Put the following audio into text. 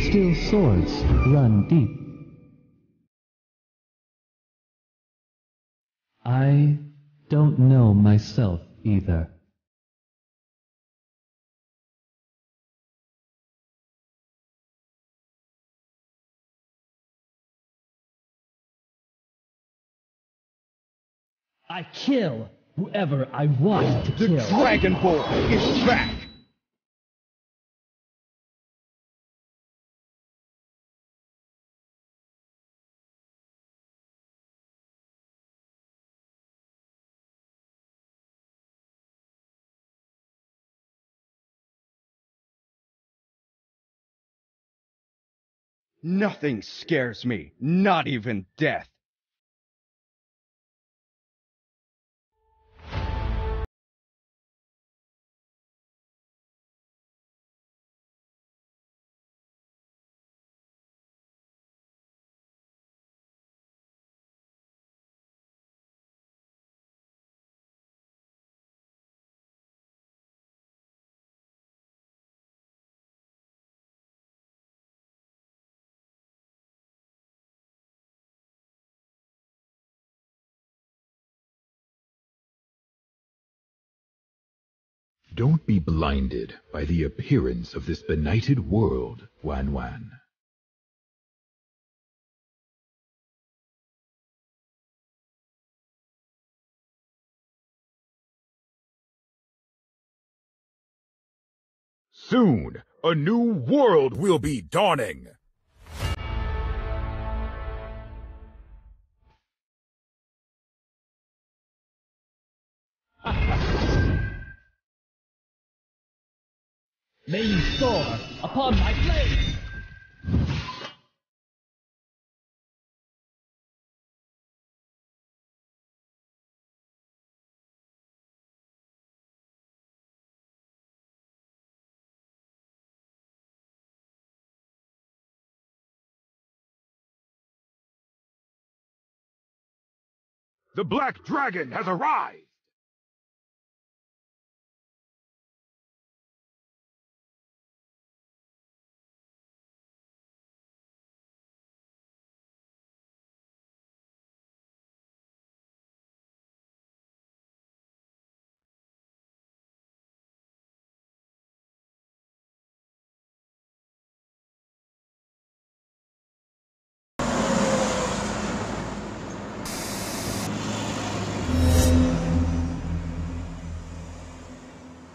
Still swords run deep. I don't know myself either. I kill whoever I want to the kill. The Ball is back! Nothing scares me, not even death. Don't be blinded by the appearance of this benighted world, Wan Wan. Soon, a new world will be dawning! May you soar upon my blade! The Black Dragon has arrived!